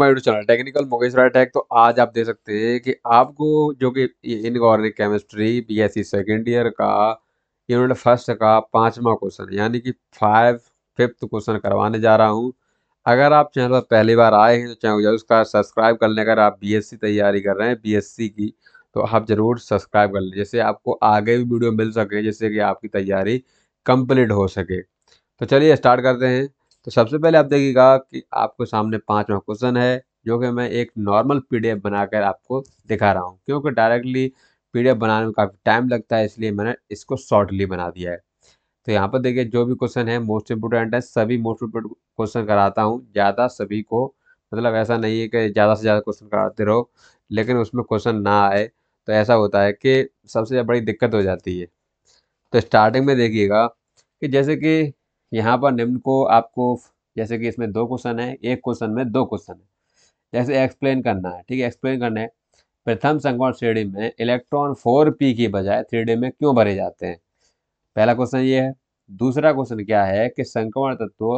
technical Mukesh राय take तो आज आप दे सकते हैं कि आपको जो कि inorganic chemistry B S C second year का इन्होंने फर्स्ट का पाँचवा क्वेश्चन यानी कि फाइव फिफ्थ क्वेश्चन करवाने जा रहा हूँ अगर आप चैनल पर पहली बार आए हैं तो चैनल उसका सब्सक्राइब कर लें अगर आप बी एस सी तैयारी कर रहे हैं बी एस सी की तो आप ज़रूर सब्सक्राइब कर लें जिससे आपको आगे भी वीडियो मिल सके जिससे कि आपकी तैयारी कंप्लीट हो सके तो चलिए स्टार्ट करते हैं तो सबसे पहले आप देखिएगा कि आपको सामने पाँचवा क्वेश्चन है जो कि मैं एक नॉर्मल पीडीएफ बनाकर आपको दिखा रहा हूँ क्योंकि डायरेक्टली पीडीएफ बनाने में काफ़ी टाइम लगता है इसलिए मैंने इसको शॉर्टली बना दिया है तो यहाँ पर देखिए जो भी क्वेश्चन है मोस्ट इंपोर्टेंट है सभी मोस्ट इम्पोर्टेंट क्वेश्चन कराता हूँ ज़्यादा सभी को मतलब ऐसा नहीं है कि ज़्यादा से ज़्यादा क्वेश्चन कराते रहो लेकिन उसमें क्वेश्चन ना आए तो ऐसा होता है कि सबसे बड़ी दिक्कत हो जाती है तो स्टार्टिंग में देखिएगा कि जैसे कि यहाँ पर निम्न को आपको जैसे कि इसमें दो क्वेश्चन है एक क्वेश्चन में दो क्वेश्चन है जैसे एक्सप्लेन करना है ठीक है एक्सप्लेन करना है प्रथम संक्रमण श्रेणी में इलेक्ट्रॉन फोर पी की बजाय थ्री डी में क्यों भरे जाते हैं पहला क्वेश्चन ये है दूसरा क्वेश्चन क्या है कि संक्रमण तत्व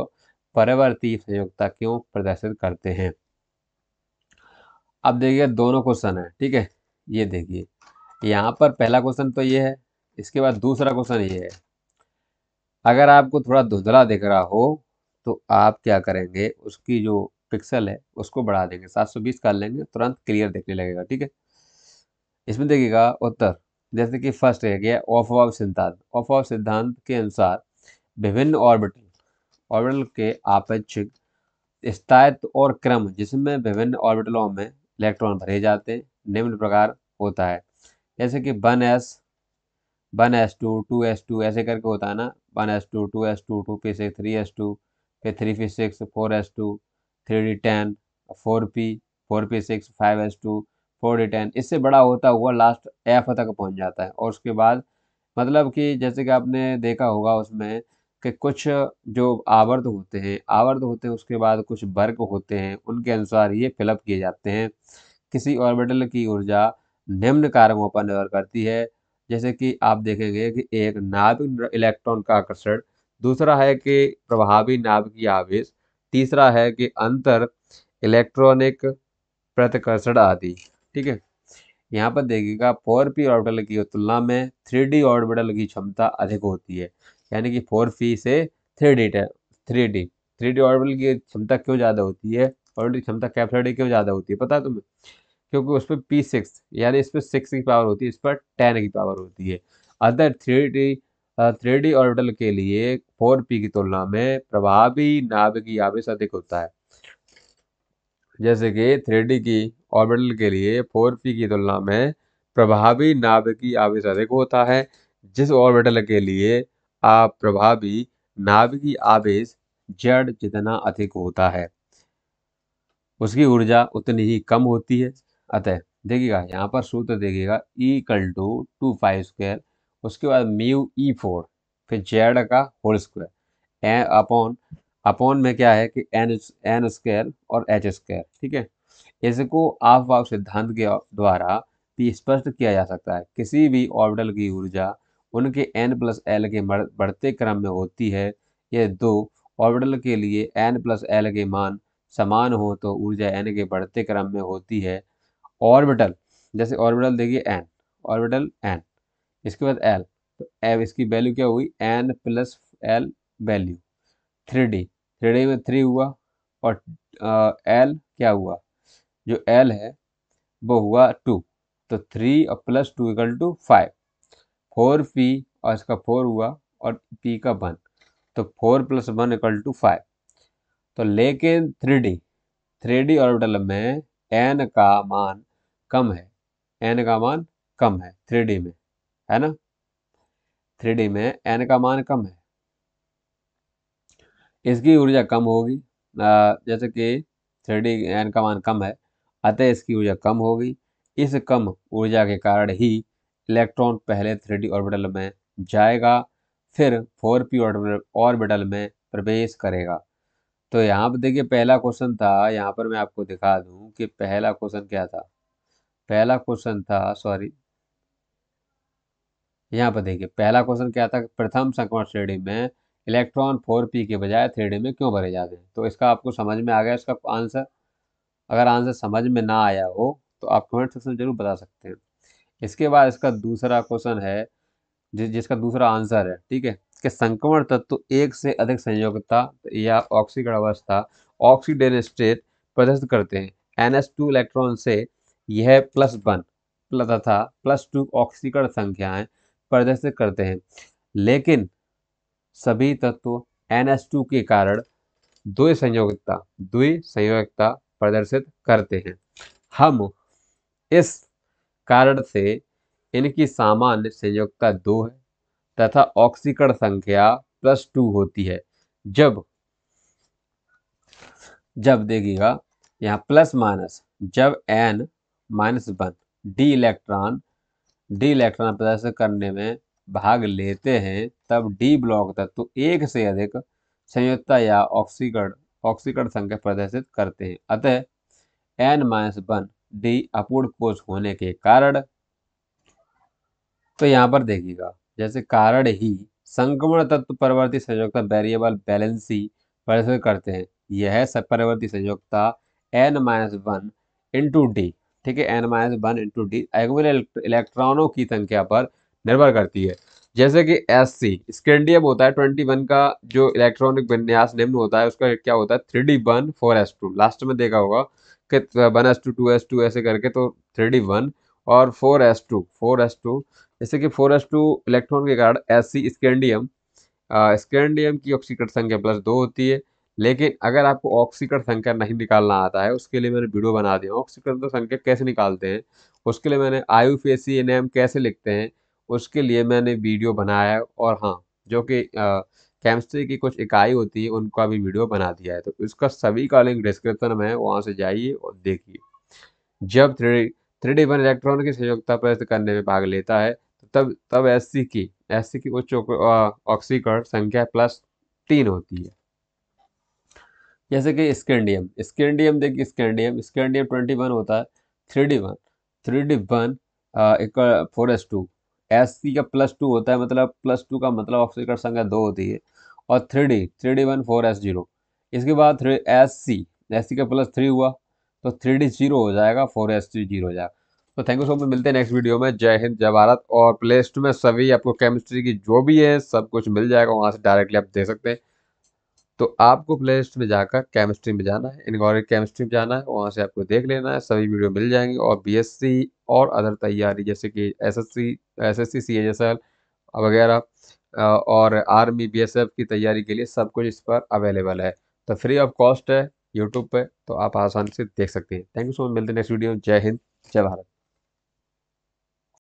परिवर्ती संयुक्ता क्यों प्रदर्शित करते हैं अब देखिए दोनों क्वेश्चन है ठीक है ये देखिए यहाँ पर पहला क्वेश्चन तो ये है इसके बाद दूसरा क्वेश्चन ये है अगर आपको थोड़ा धुंधला दिख रहा हो तो आप क्या करेंगे उसकी जो पिक्सल है उसको बढ़ा देंगे 720 कर लेंगे तुरंत क्लियर देखने लगेगा ठीक है इसमें देखिएगा उत्तर जैसे कि फर्स्ट रह गया ऑफ ऑफ सिद्धांत ऑफ ऑफ सिद्धांत के अनुसार विभिन्न ऑर्बिटल ऑर्बिटल के आपेक्षिक स्थायित्व और क्रम जिसमें विभिन्न ऑर्बिटलों में इलेक्ट्रॉन भरे जाते हैं निम्न प्रकार होता है जैसे कि one s one s two two s two ऐसे करके होता है ना one s two two s two two फिर सिक्स थ्री एस टू फिर थ्री फिर six four s two three d ten four p four p six five s two four d ten इससे बड़ा होता हुआ लास्ट एफ तक पहुंच जाता है और उसके बाद मतलब कि जैसे कि आपने देखा होगा उसमें कि कुछ जो आवर्त होते हैं आवर्त होते हैं उसके बाद कुछ वर्ग होते हैं उनके अनुसार ये फिलअप किए जाते हैं किसी ऑर्बिटल की ऊर्जा निम्न कारकों पर निर्भर करती है जैसे कि आप देखेंगे कि एक नाभिक इलेक्ट्रॉन का आकर्षण दूसरा है कि प्रभावी नाभिकीय आवेश तीसरा है कि अंतर इलेक्ट्रॉनिक प्रतिकर्षण आदि ठीक है यहाँ पर देखिएगा फोर पी ऑर्बिटल की तुलना में थ्री डी ऑर्बिटल की क्षमता अधिक होती है यानी कि फोर पी से three d three d three d orbital की क्षमता क्यों ज़्यादा होती है ऑर्बिटल की क्षमता कैप्सडी क्यों ज़्यादा होती है पता है तुम्हें क्योंकि उस पर पी सिक्स यानी इस पर सिक्स की पावर होती है इस पर टेन की पावर होती है other three d three d orbital के लिए फोर पी की तुलना में प्रभावी नाभिकीय आवेश अधिक होता है जैसे कि थ्री डी की ऑर्बिटल के लिए फोर पी की तुलना में प्रभावी नाभिकीय आवेश अधिक होता है जिस ऑर्बिटल के लिए आप प्रभावी नाभिकीय आवेश जड़ जितना अधिक होता है उसकी ऊर्जा उतनी ही कम होती है अतः देखिएगा यहाँ पर सूत्र देखिएगा E equal to two five square उसके बाद म्यू ई फोर फिर जेड का whole square A upon upon में क्या है कि एन एन स्क्वायर और एच स्क्वायर ठीक है इसको आप वाप सिद्धांत के द्वारा भी स्पष्ट किया जा सकता है किसी भी ऑर्बिटल की ऊर्जा उनके एन प्लस एल के बढ़ते क्रम में होती है ये दो ऑर्बिटल के लिए एन प्लस एल के मान समान हो तो ऊर्जा एन के बढ़ते क्रम में होती है ऑर्बिटल जैसे ऑर्बिटल देखिए एन ऑर्बिटल एन इसके बाद एल तो एव इसकी वैल्यू क्या हुई N plus L value three d three d में थ्री हुआ और एल क्या हुआ जो एल है वो हुआ टू तो थ्री और plus two equal to five four p और इसका फोर हुआ और पी का वन तो four plus one equal to five तो लेकिन three d three d orbital में एन का मान कम है एन का मान कम है थ्री में है ना थ्री में एन का मान कम है इसकी ऊर्जा कम होगी जैसे कि थ्री एन का मान कम है अतः इसकी ऊर्जा कम होगी इस कम ऊर्जा के कारण ही इलेक्ट्रॉन पहले थ्री ऑर्बिटल में जाएगा फिर फोर पी ऑर्बिटल में प्रवेश करेगा तो यहाँ पर देखिए पहला क्वेश्चन था यहाँ पर मैं आपको दिखा दूँ कि पहला क्वेश्चन क्या था पहला क्वेश्चन था सॉरी यहाँ पर देखिए पहला क्वेश्चन क्या था प्रथम संक्रमण श्रेणी में इलेक्ट्रॉन फोर पी के बजाय थ्री में क्यों भरे जाते हैं तो इसका आपको समझ में आ गया इसका आंसर अगर आंसर समझ में ना आया हो तो आप कमेंट सेक्शन में जरूर बता सकते हैं इसके बाद इसका दूसरा क्वेश्चन है जिसका दूसरा आंसर है ठीक है कि संक्रमण तत्व एक से अधिक संयोगता या ऑक्सीकरण अवस्था ऑक्सीडेन स्टेट प्रदर्शित करते हैं एन इलेक्ट्रॉन से यह प्लस वन तथा प्लस टू ऑक्सीकरण संख्याएं प्रदर्शित करते हैं लेकिन सभी तत्व एन के कारण द्वि संयोगता द्वि संयोगता प्रदर्शित करते हैं हम इस कारण से इनकी सामान्य संयोगता दो है तथा ऑक्सीकरण संख्या प्लस टू होती है जब जब देखिएगा यहाँ प्लस माइनस जब N minus one d electron d electron प्रदर्शित करने में भाग लेते हैं तब डी ब्लॉक तत्व तो एक से अधिक संयुक्ता या ऑक्सीकरण ऑक्सीकरण संख्या प्रदर्शित करते हैं अतः एन माइनस वन डी अपूर्ण कोष होने के कारण तो यहाँ पर देखिएगा जैसे कारण ही संक्रमण तत्व परवर्ती संयोगता वेरिएबल बैलेंस ही प्रदर्शित करते हैं यह परवर्ती संयोगता N minus one into d ठीक है N minus one into d एगुलर इलेक्ट्रॉनों की संख्या पर निर्भर करती है जैसे कि एस सी स्केंडियम होता है ट्वेंटी वन का जो इलेक्ट्रॉनिक विन्यास निम्न होता है उसका क्या होता है three d one four s two last में देखा होगा कि one s two two s two ऐसे करके तो थ्री डी वन और four s two four s two जैसे कि फोर एस टू इलेक्ट्रॉन के कारण एस सी स्कैंडियम स्कैंडियम की ऑक्सीकट संख्या प्लस दो होती है लेकिन अगर आपको ऑक्सीकट संख्या नहीं निकालना आता है उसके लिए मैंने वीडियो बना दिया ऑक्सीकट तो संख्या कैसे निकालते हैं उसके लिए मैंने आयु फेसी नेम कैसे लिखते हैं उसके लिए मैंने वीडियो बनाया है और हाँ जो कि केमिस्ट्री की कुछ इकाई होती है उनका भी वीडियो बना दिया है तो इसका सभी का लिंक डिस्क्रिप्शन में वहाँ से जाइए और देखिए जब three three d one electron की संयोगता प्रस्त करने में भाग लेता है तो तब तब एस की एस की उच्च ऑक्सीकरण संख्या प्लस तीन होती है जैसे कि स्कैंडियम स्कैंडियम देखिए स्कैंडियम स्कैंडियम ट्वेंटी वन होता है three d one three d one equal four s two S सी का प्लस टू होता है मतलब प्लस टू का मतलब ऑक्सीकरण संख्या दो होती है और three d three d one four s zero इसके बाद थ्री एस सी एस सी का प्लस थ्री हुआ तो थ्री डी जीरो हो जाएगा फोर एस थ्री जीरो हो जाएगा तो थैंक यू सो मच मिलते हैं नेक्स्ट वीडियो में जय हिंद जय भारत और प्ले स्टोर में सभी आपको केमिस्ट्री की जो भी है सब कुछ मिल जाएगा वहाँ से डायरेक्टली आप देख सकते हैं तो आपको प्ले लिस्ट में जाकर केमिस्ट्री में जाना है इनगोरिक केमिस्ट्री में जाना है वहाँ से आपको देख लेना है सभी वीडियो मिल जाएंगी और सी और अदर तैयारी जैसे कि एच एस एल वगैरह और आर्मी एफ की तैयारी के लिए सब कुछ इस पर अवेलेबल है तो फ्री ऑफ कॉस्ट है यूट्यूब पर तो आप आसानी से देख सकते हैं थैंक यू सो मच मिलते हैं नेक्स्ट वीडियो जय हिंद जय भारत